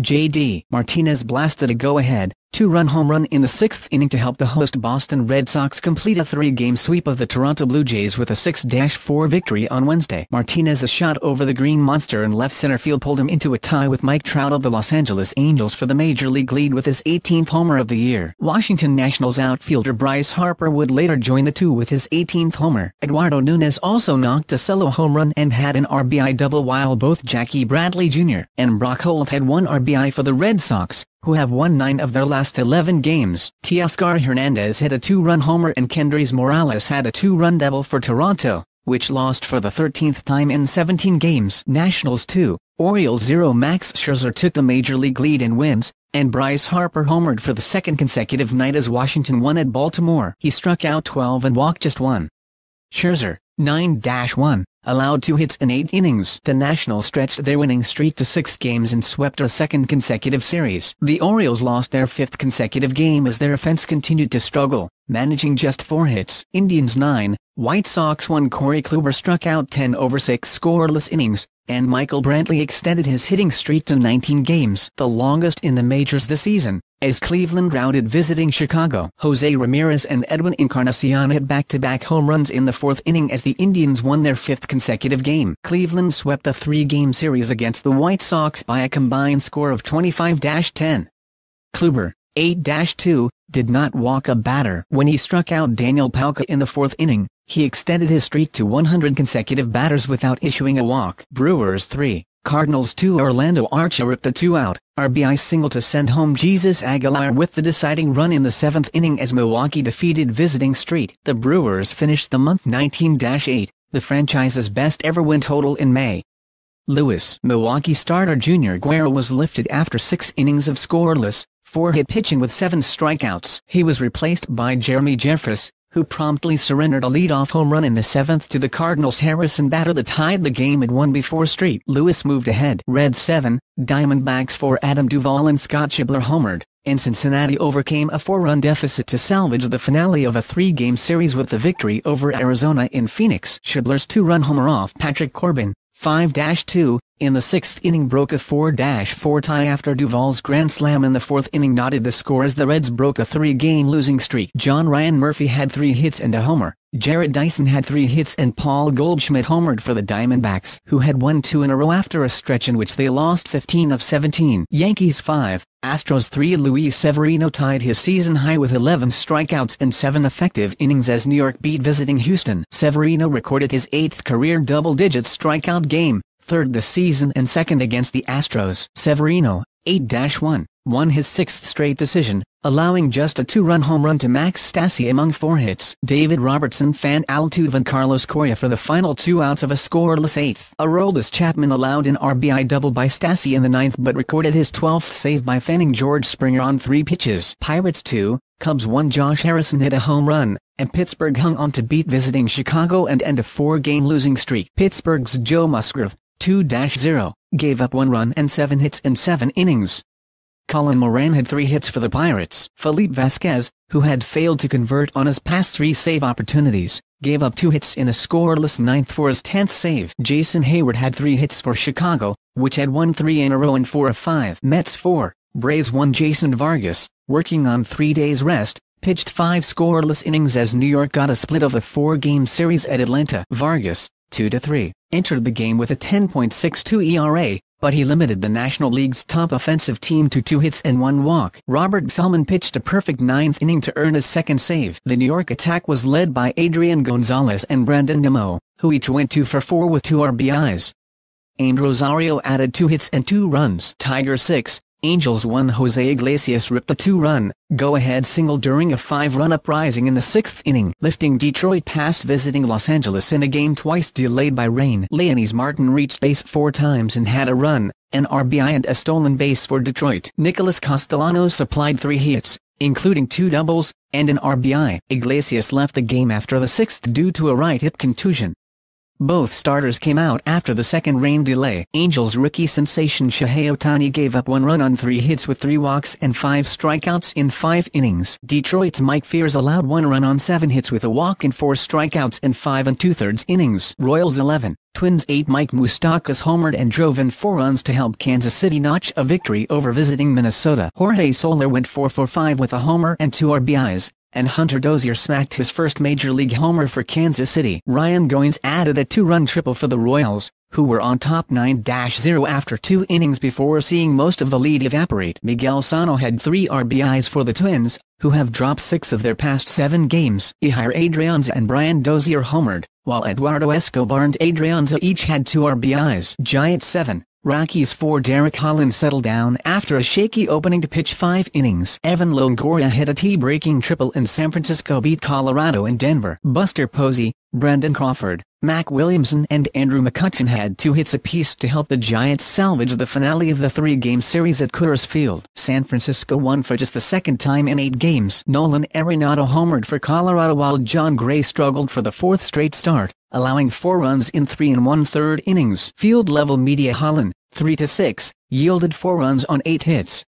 J.D. Martinez blasted a go-ahead two-run home run in the sixth inning to help the host Boston Red Sox complete a three-game sweep of the Toronto Blue Jays with a 6-4 victory on Wednesday. Martinez's shot over the Green Monster in left center field pulled him into a tie with Mike Trout of the Los Angeles Angels for the Major League lead with his 18th homer of the year. Washington Nationals outfielder Bryce Harper would later join the two with his 18th homer. Eduardo Nunez also knocked a solo home run and had an RBI double while both Jackie Bradley Jr. and Brock Holt had one RBI for the Red Sox who have won 9 of their last 11 games. Teoscar Hernandez hit a two-run homer and Kendrys Morales had a two-run double for Toronto, which lost for the 13th time in 17 games. Nationals 2, Orioles 0 Max Scherzer took the major league lead in wins, and Bryce Harper homered for the second consecutive night as Washington won at Baltimore. He struck out 12 and walked just 1. Scherzer, 9-1, allowed two hits in eight innings. The Nationals stretched their winning streak to six games and swept a second consecutive series. The Orioles lost their fifth consecutive game as their offense continued to struggle, managing just four hits. Indians 9, White Sox 1 Corey Kluber struck out 10 over 6 scoreless innings, and Michael Brantley extended his hitting streak to 19 games. The longest in the majors this season. As Cleveland routed visiting Chicago, Jose Ramirez and Edwin Encarnacion hit back-to-back home runs in the fourth inning as the Indians won their fifth consecutive game. Cleveland swept the three-game series against the White Sox by a combined score of 25-10. Kluber, 8-2, did not walk a batter. When he struck out Daniel Palka in the fourth inning, he extended his streak to 100 consecutive batters without issuing a walk. Brewers 3. Cardinals 2 Orlando Archer ripped the 2 out, RBI single to send home Jesus Aguilar with the deciding run in the 7th inning as Milwaukee defeated visiting Street. The Brewers finished the month 19-8, the franchise's best ever win total in May. Lewis Milwaukee starter Junior Guerra was lifted after six innings of scoreless, four-hit pitching with seven strikeouts. He was replaced by Jeremy Jeffress, who promptly surrendered a leadoff home run in the seventh to the Cardinals. Harrison batter that tied the game at one before Street. Lewis moved ahead. Red 7, Diamondbacks for Adam Duvall and Scott Schibler homered, and Cincinnati overcame a four-run deficit to salvage the finale of a three-game series with the victory over Arizona in Phoenix. Schibler's two-run homer off Patrick Corbin, 5-2, in the sixth inning broke a 4-4 tie after Duval's grand slam in the fourth inning knotted the score as the Reds broke a three-game losing streak. John Ryan Murphy had three hits and a homer, Jared Dyson had three hits and Paul Goldschmidt homered for the Diamondbacks, who had won two in a row after a stretch in which they lost 15 of 17. Yankees 5, Astros 3 Luis Severino tied his season high with 11 strikeouts and 7 effective innings as New York beat visiting Houston. Severino recorded his eighth career double-digit strikeout game, third the season and second against the Astros. Severino, 8-1, won his sixth straight decision, allowing just a two-run home run to Max Stassi among four hits. David Robertson fanned Altuve and Carlos Correa for the final two outs of a scoreless eighth. Aroldis Chapman allowed an RBI double by Stassi in the ninth but recorded his 12th save by fanning George Springer on three pitches. Pirates 2, Cubs 1 Josh Harrison hit a home run, and Pittsburgh hung on to beat visiting Chicago and end a four-game losing streak. Pittsburgh's Joe Musgrove, 2-0, gave up one run and seven hits in seven innings. Colin Moran had three hits for the Pirates. Felipe Vasquez, who had failed to convert on his past three save opportunities, gave up two hits in a scoreless ninth for his 10th save. Jason Hayward had three hits for Chicago, which had won three in a row and four of five. Mets 4, Braves 1 Jason Vargas, working on three days rest, pitched five scoreless innings as New York got a split of a four-game series at Atlanta. Vargas, 2-3, entered the game with a 10.62 ERA, but he limited the National League's top offensive team to two hits and one walk. Robert Salmon pitched a perfect ninth inning to earn his second save. The New York attack was led by Adrian Gonzalez and Brandon Nimmo, who each went 2 for 4 with two RBIs. Aimed Rosario added two hits and two runs. Tiger 6, Angels won Jose Iglesias ripped a two-run, go-ahead single during a five-run uprising in the sixth inning, lifting Detroit past visiting Los Angeles in a game twice delayed by rain. Leonis Martin reached base four times and had a run, an RBI and a stolen base for Detroit. Nicholas Castellano supplied three hits, including two doubles, and an RBI. Iglesias left the game after the sixth due to a right hip contusion. Both starters came out after the second rain delay. Angels rookie sensation Shohei Otani gave up one run on three hits with three walks and five strikeouts in five innings. Detroit's Mike Fears allowed one run on seven hits with a walk and four strikeouts in five and two-thirds innings. Royals 11, Twins 8 Mike Moustakas homered and drove in four runs to help Kansas City notch a victory over visiting Minnesota. Jorge Soler went 4 for 5 with a homer and two RBIs, and Hunter Dozier smacked his first Major League homer for Kansas City. Ryan Goins added a two-run triple for the Royals, who were on top 9-0 after two innings before seeing most of the lead evaporate. Miguel Sano had three RBIs for the Twins, who have dropped six of their past seven games. Ihire Adrianza and Brian Dozier homered, while Eduardo Escobar and Adrianza each had two RBIs. Giants 7, Rockies 4 Derek Holland settled down after a shaky opening to pitch five innings. Evan Longoria hit a tie-breaking triple and San Francisco beat Colorado and Denver. Buster Posey, Brendan Crawford, Mac Williamson and Andrew McCutchen had two hits apiece to help the Giants salvage the finale of the three-game series at Coors Field. San Francisco won for just the second time in eight games. Nolan Arenado homered for Colorado while John Gray struggled for the fourth straight start allowing four runs in three and one-third innings. Field level media Holland, 3-6, yielded four runs on eight hits.